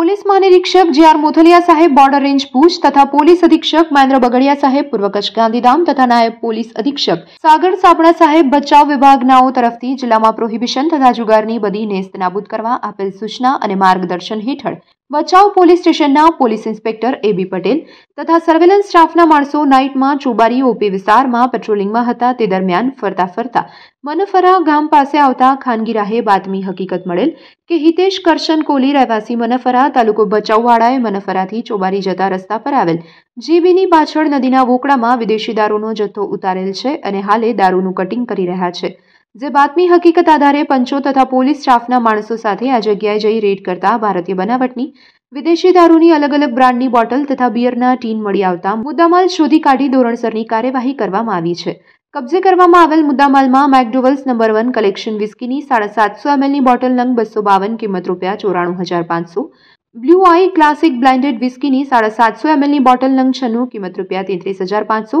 police મહાનિરીક્ષક જે R મોથલિયા સાહેબ border range Bhuj તથા પોલીસ અધિક્ષક મહેન્દ્ર બગડિયા સાહેબ પૂર્વ કચ્છ ગાંધીધામ તથા નાયબ પોલીસ અધિક્ષક સાગર સાપણા સાહેબ બચાવ વિભાગનાઓ તરફથી જિલ્લામાં પ્રોહિબિશન તથા જુગારની બધી નેસ્ત નાબૂદ કરવા આપેલ સૂચના અને માર્ગદર્શન હેઠળ ભચાઉ પોલીસ સ્ટેશનના પોલીસ ઇન્સ્પેક્ટર એબી પટેલ તથા સર્વેલન્સ સ્ટાફના માણસો નાઇટમાં ચોબારી ઓપી વિસ્તારમાં પેટ્રોલિંગમાં હતા તે દરમિયાન ફરતા ફરતા મનફરા ગામ પાસે આવતા ખાનગી રાહે બાતમી હકીકત મળેલ કે હિતેશ કરશન કોલી રહેવાસી મનફરા તાલુકો ભચાઉવાળાએ મનફરાથી ચોબારી જતા રસ્તા પર આવેલ જીબીની પાછળ નદીના વોકળામાં વિદેશી દારૂનો જથ્થો ઉતારેલ છે અને હાલે દારૂનું કટિંગ કરી રહ્યા છે જે બાતમી હકીકત આધારે પંચો તથા પોલીસ સ્ટાફના માણસો સાથે આ જગ્યાએ જઈ રેડ કરતા ભારતીય બનાવટની વિદેશી દારૂની અલગ અલગ બ્રાન્ડની બોટલ તથા બિયરના ટીન મળી આવતા મુદ્દામાલ શોધી કાઢી ધોરણસરની કાર્યવાહી કરવામાં આવી છે કબજે કરવામાં આવેલ મુદ્દામાલમાં મેકડુવલ્સ નંબર વન કલેક્શન વિસ્કીની સાડા સાતસો એમએલની બોટલ નંગ બસો બાવન કિંમત રૂપિયા ચોરાણું હજાર પાંચસો બ્લુ આઈ ક્લાસિક બ્લાઇન્ડેડ વિસ્કીની સાડા સાતસો એમએલની બોટલ નંગ છનું કિંમત રૂપિયા તેત્રીસ હજાર પાંચસો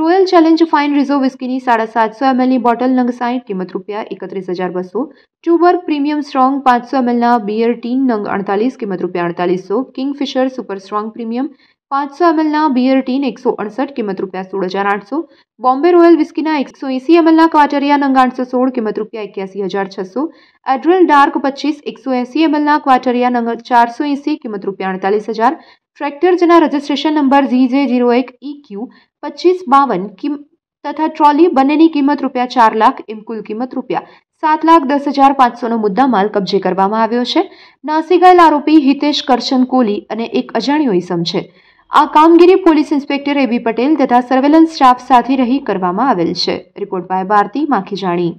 રોયલ ચેલેન્જ ફાઇન રિઝો વિસ્કીની સાડા સાતસો એમએલની બોટલ નંગ સાઈઠ કિંમત રૂપિયા એકત્રીસ હજાર બસો ટ્યુબર પ્રીમિયમ સ્ટ્રોંગ પાંચસો એમએલના બિયર ટીન નંગ અડતાલીસ કિંમત રૂપિયા અડતાલીસો કિંગફિશર સુપર સ્ટ્રોંગ પ્રીમિયમ પાંચસો એમએલના બિયર ટીન એકસો અડસઠ કિંમત રૂપિયા સોળ હજાર આઠસો બોમ્બે રોયલ વિસ્કીના એકસો એસી એમએલના ક્વાટરિયા નંગ આઠસો સોળ કિંમત રૂપિયા એક્યાસી હજાર છસો એડ્રલ ડાર્ક પચીસ એકસો એંસી એમએલના ક્વાટરિયા નંગ ચારસો એસી કિંમત રૂપિયા અડતાલીસ હજાર ટ્રેક્ટર જેના રજિસ્ટ્રેશન નંબર ઝી જે ઝીરો એક ઈ ક્યુ પચીસ બાવન કિમ તથા ટ્રોલી બંનેની કિંમત રૂપિયા ચાર લાખ એમ કુલ કિંમત રૂપિયા સાત લાખ દસ હજાર પાંચસોનો મુદ્દા માલ કબજે કરવામાં આવ્યો છે નાસી ગયેલ આરોપી હિતેશ કરશન કોહલી અને એક અજાણ્યો ઇસમ છે આ કામગીરી પોલીસ ઇન્સ્પેક્ટર એબી પટેલ તથા સર્વેલન્સ સ્ટાફ સાથે રહી કરવામાં આવેલ છે રિપોર્ટ બાય ભારતી માખીજાણી